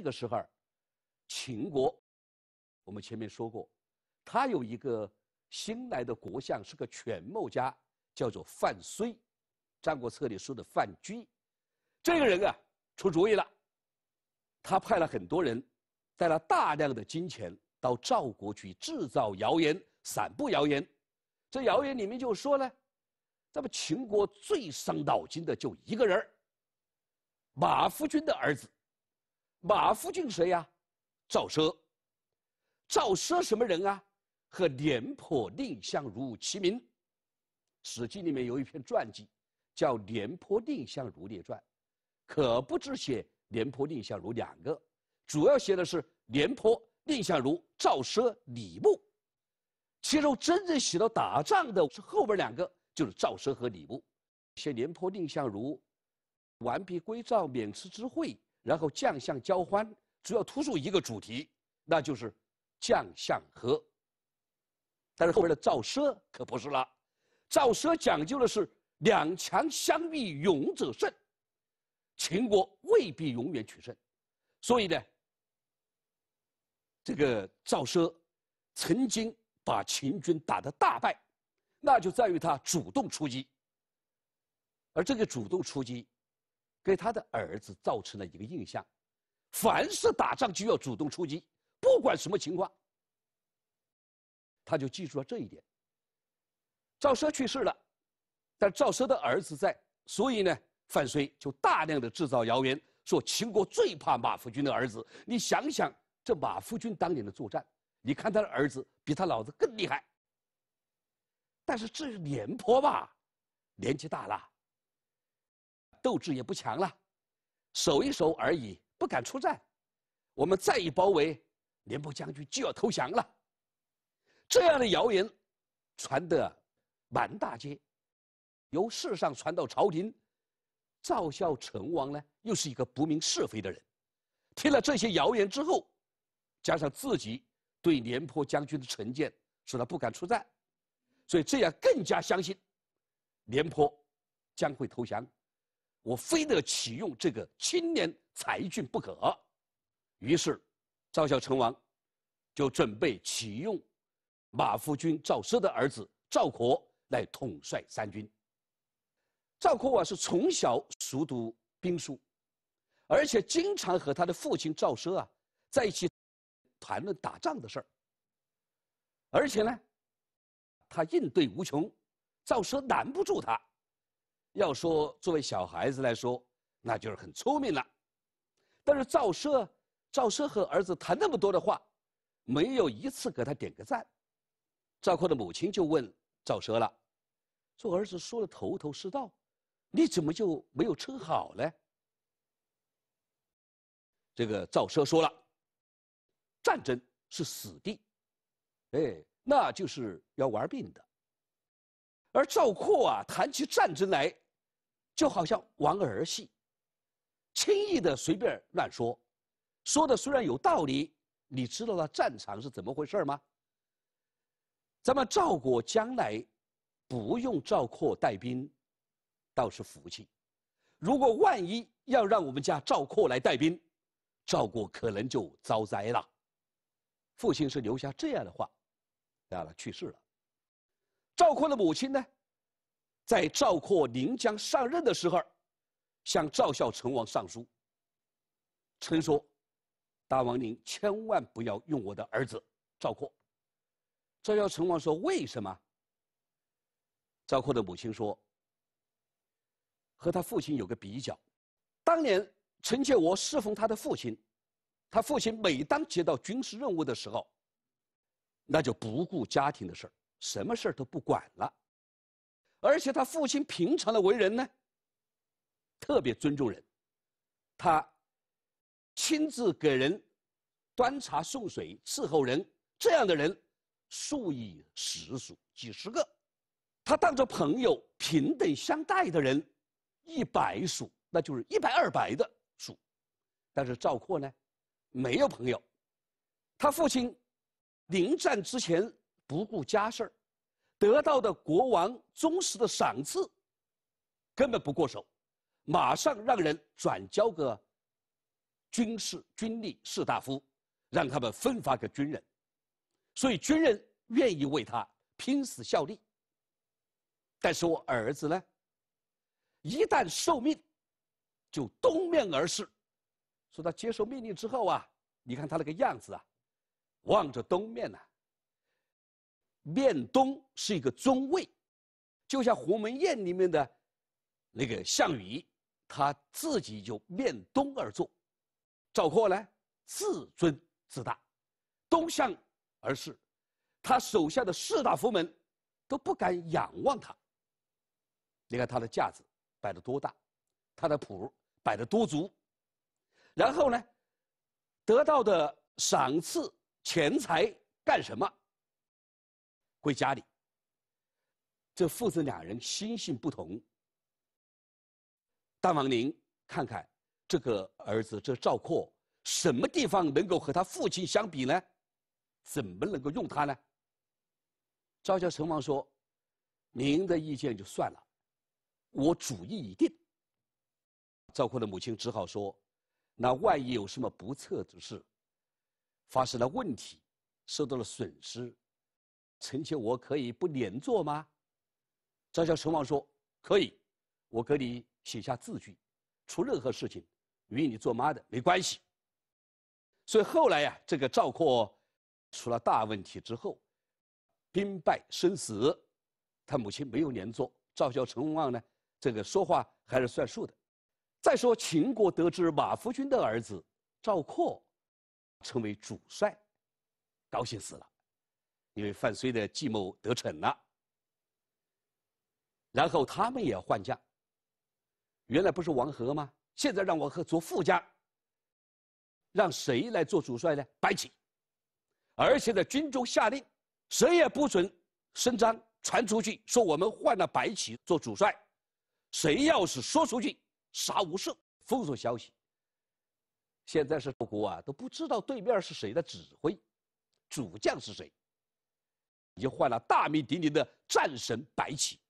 这个时候，秦国，我们前面说过，他有一个新来的国相，是个权谋家，叫做范睢，《战国策》里说的范雎。这个人啊，出主意了，他派了很多人，带了大量的金钱到赵国去制造谣言、散布谣言。这谣言里面就说呢，那么秦国最伤脑筋的就一个人马夫君的儿子。马福君是谁呀？赵奢。赵奢什么人啊？和廉颇、蔺相如齐名，《史记》里面有一篇传记，叫《廉颇蔺相如列传》，可不止写廉颇、蔺相如两个，主要写的是廉颇、蔺相如、赵奢、李牧。其中真正写到打仗的是后边两个，就是赵奢和李牧。写廉颇、蔺相如，完璧归赵、渑池之会。然后将相交欢，主要突出一个主题，那就是将相和。但是后面的赵奢可不是了，赵奢讲究的是两强相遇勇者胜，秦国未必永远取胜，所以呢，这个赵奢曾经把秦军打得大败，那就在于他主动出击，而这个主动出击。给他的儿子造成了一个印象：，凡是打仗就要主动出击，不管什么情况。他就记住了这一点。赵奢去世了，但赵奢的儿子在，所以呢，范睢就大量的制造谣言，说秦国最怕马夫君的儿子。你想想，这马夫君当年的作战，你看他的儿子比他老子更厉害。但是至于廉颇吧，年纪大了。斗志也不强了，守一守而已，不敢出战。我们再一包围，廉颇将军就要投降了。这样的谣言传得满大街，由世上传到朝廷。赵孝成王呢，又是一个不明是非的人，听了这些谣言之后，加上自己对廉颇将军的成见，使他不敢出战，所以这样更加相信廉颇将会投降。我非得启用这个青年才俊不可，于是赵孝成王就准备启用马夫君赵奢的儿子赵括来统帅三军。赵括啊是从小熟读兵书，而且经常和他的父亲赵奢啊在一起谈论打仗的事儿。而且呢，他应对无穷，赵奢拦不住他。要说作为小孩子来说，那就是很聪明了。但是赵奢，赵奢和儿子谈那么多的话，没有一次给他点个赞。赵括的母亲就问赵奢了，说：“儿子说的头头是道，你怎么就没有称好呢？”这个赵奢说了：“战争是死地，哎，那就是要玩命的。”而赵括啊，谈起战争来。就好像玩儿戏，轻易的随便乱说，说的虽然有道理，你知道了战场是怎么回事吗？咱们赵国将来不用赵括带兵，倒是福气；如果万一要让我们家赵括来带兵，赵国可能就遭灾了。父亲是留下这样的话，啊，去世了。赵括的母亲呢？在赵括临江上任的时候，向赵孝成王上书，称说：“大王您千万不要用我的儿子赵括。”赵孝成王说：“为什么？”赵括的母亲说：“和他父亲有个比较，当年臣妾我侍奉他的父亲，他父亲每当接到军事任务的时候，那就不顾家庭的事儿，什么事儿都不管了。”而且他父亲平常的为人呢，特别尊重人，他亲自给人端茶送水、伺候人，这样的人数以十数，几十个；他当做朋友、平等相待的人一百数，那就是一百二百的数。但是赵括呢，没有朋友，他父亲临战之前不顾家事儿。得到的国王忠实的赏赐，根本不过手，马上让人转交个军事军吏士大夫，让他们分发给军人，所以军人愿意为他拼死效力。但是我儿子呢，一旦受命，就东面而视，说他接受命令之后啊，你看他那个样子啊，望着东面呢。面东是一个尊位，就像鸿门宴里面的那个项羽，他自己就面东而坐。赵括呢，自尊自大，东向而视，他手下的四大夫门都不敢仰望他。你看他的架子摆得多大，他的谱摆得多足，然后呢，得到的赏赐钱财干什么？归家里。这父子两人心性不同。大王您看看这个儿子，这赵括什么地方能够和他父亲相比呢？怎么能够用他呢？赵孝成王说：“您的意见就算了，我主意已定。”赵括的母亲只好说：“那万一有什么不测之事，发生了问题，受到了损失。”臣妾我可以不连坐吗？赵孝成王说：“可以，我给你写下字据，出任何事情与你做妈的没关系。”所以后来呀，这个赵括出了大问题之后，兵败身死，他母亲没有连坐。赵孝成王呢，这个说话还是算数的。再说秦国得知马夫君的儿子赵括成为主帅，高兴死了。因为范睢的计谋得逞了，然后他们也要换将。原来不是王和吗？现在让王和做副将。让谁来做主帅呢？白起。而且在军中下令，谁也不准声张，传出去说我们换了白起做主帅，谁要是说出去，杀无赦，封锁消息。现在是国啊都不知道对面是谁的指挥，主将是谁。已经换了大名鼎鼎的战神白起。